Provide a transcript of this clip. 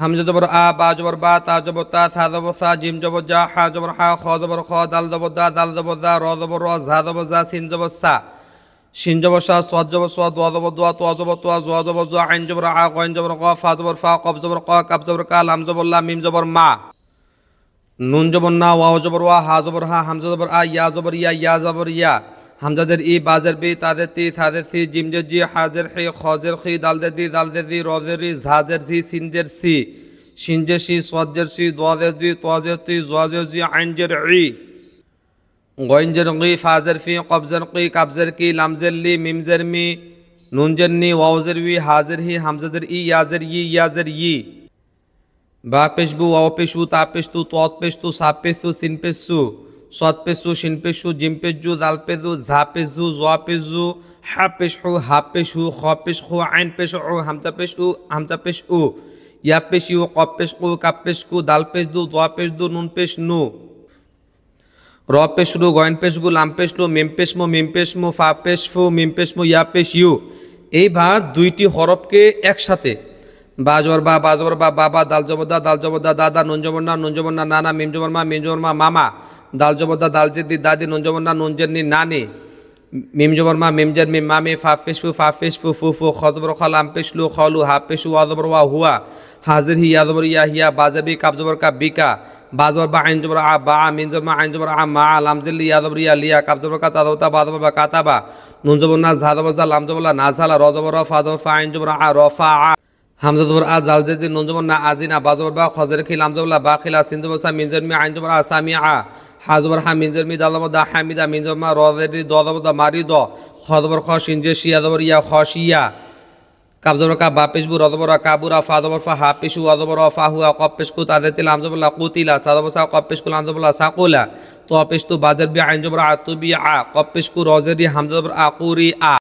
হামজা জবর আ বা জবর বা তা জবর তা সা জবর সা জিম জব যা হা জবর হা খ জবর খ দাল জব দা দাল জব দা র জব র ঝা জব ঝা সিন জব সা সিন জব সা সৎ জব সৎ দোয়া জব দোয়া তোয়া জব তোয়া জোয়া জব জোয়া আইন জবর আ কইন জবর ক ফা জবর ফা কব জবর ক কাব জবর কা লাম জবর লা মিম জবর মা নুন জবর না ওয়া জবর ওয়া হা জবর হা হামজা জবর আ ইয়া জবর ইয়া ইয়া জবর ইয়া در ای بازر بی تی تاضرتی جمجر جی, جی حاضر خی خوزر خی دال دی دالدر تی ذاظر زی عنجر عی شنجرسی غی فازر فی قبزر قی قبزر کی لمزر لی ممزر می نی واضر وی حاضر ہی در ای یازر ی یازر زر ی با بو واؤ بو تا پیش تو توات پیش تو پیش تو سن تو সৎপেসু সিনপেসু জিমপেজু দালপেজু ঝাপেজু জপেজু হাপেশু হাপেশু খপেশু আইনপেশু হামতাপেশু হামতাপেশু ইয়াপেশিউ কপেশকু কাপেশকু দালপেশদু দপেশদু নুনপেশনু রপেশরু গয়নপেশগু লামপেশলু মেমপেশমু মিমপেশমু ফাপেশফু মিমপেশমু ইউ এইবার দুইটি হরফকে একসাথে বা বা বা বা বাবা দাল জবদা দাল জবদা দাদা নুন জবর নুন নানা মিম জবর মিম মামা দাল জবদা দাল জেদি দাদি নুন জবর নুন জেন্নি নানি মিম জবর মিম জেন মিম মামি ফা ফিসফু ফা ফিসফু ফু ফু খজবর খল আম পিসলু খলু হা পিসু আজবর ওয়া হুয়া হাজির হি আজবর ইয়া হিয়া বাজাবি কাবজবর কা বিকা বাজবর বা আইন জবর আ বা মিন জবর মা আইন জবর আ মা লাম জিল ইয়া জবর ইয়া লিয়া কাব জবর কা তাদবর তা বাদবর বা কাতাবা নুন জবর না ঝা জা লাম জবর না ঝালা র জবর ফা ফা আইন জবর আ রফা আ হামজাদুবর আ জাল যে নঞ্জবর না আজিনা বাজুবর বা খজের খিল হামজাবলা বা খিলা সিনজুবর সা মিনজর মি আইনজবর আসামি আ হাজবর হা মিনজর মি দালব দা হামিদা মিনজর মা রদি দদব দা মারি দ খদবর খ সিনজে শিয়াদবর ইয়া খশিয়া কাবজবর কা বাপেশবু রদবর কাবুরা ফাদবর ফা হাপিসু অদবর ফাহুয়া কপেশকু তাদের তিল আমজবলা কুতিলা সাদবর সা কপেশকুল আমজবলা সাকুলা তো অপেশতু বাদের বি আইনজবর আতুবি আ কপেশকু রজেরি হামজাদবর আকুরি আ